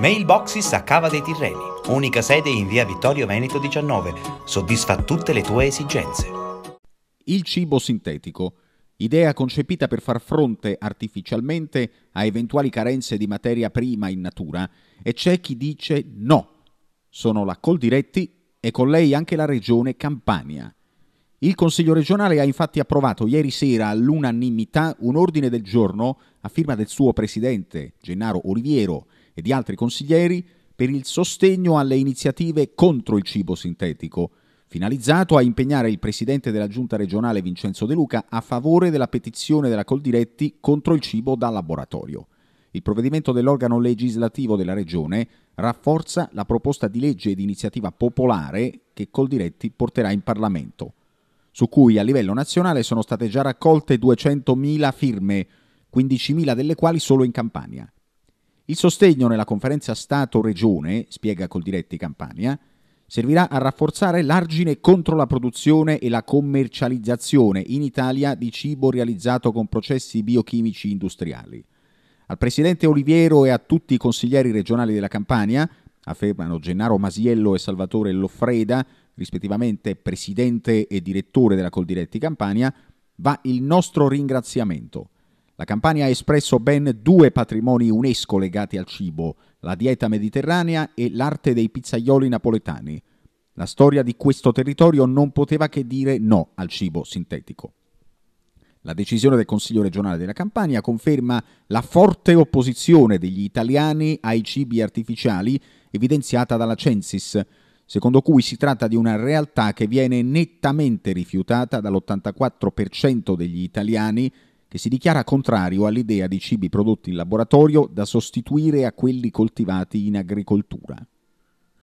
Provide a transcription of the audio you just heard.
Mailboxes a Cava dei Tirreni, unica sede in via Vittorio Veneto 19, soddisfa tutte le tue esigenze. Il cibo sintetico, idea concepita per far fronte artificialmente a eventuali carenze di materia prima in natura, e c'è chi dice no. Sono la Coldiretti e con lei anche la regione Campania. Il Consiglio regionale ha infatti approvato ieri sera all'unanimità un ordine del giorno a firma del suo presidente Gennaro Oliviero e di altri consiglieri per il sostegno alle iniziative contro il cibo sintetico, finalizzato a impegnare il presidente della giunta regionale Vincenzo De Luca a favore della petizione della Coldiretti contro il cibo da laboratorio. Il provvedimento dell'organo legislativo della regione rafforza la proposta di legge di iniziativa popolare che Coldiretti porterà in Parlamento, su cui a livello nazionale sono state già raccolte 200.000 firme, 15.000 delle quali solo in Campania. Il sostegno nella conferenza Stato-Regione, spiega Coldiretti Campania, servirà a rafforzare l'argine contro la produzione e la commercializzazione in Italia di cibo realizzato con processi biochimici industriali. Al presidente Oliviero e a tutti i consiglieri regionali della Campania, affermano Gennaro Masiello e Salvatore Loffreda, rispettivamente presidente e direttore della Coldiretti Campania, va il nostro ringraziamento la Campania ha espresso ben due patrimoni UNESCO legati al cibo, la dieta mediterranea e l'arte dei pizzaioli napoletani. La storia di questo territorio non poteva che dire no al cibo sintetico. La decisione del Consiglio regionale della Campania conferma la forte opposizione degli italiani ai cibi artificiali evidenziata dalla Censis, secondo cui si tratta di una realtà che viene nettamente rifiutata dall'84% degli italiani che si dichiara contrario all'idea di cibi prodotti in laboratorio da sostituire a quelli coltivati in agricoltura.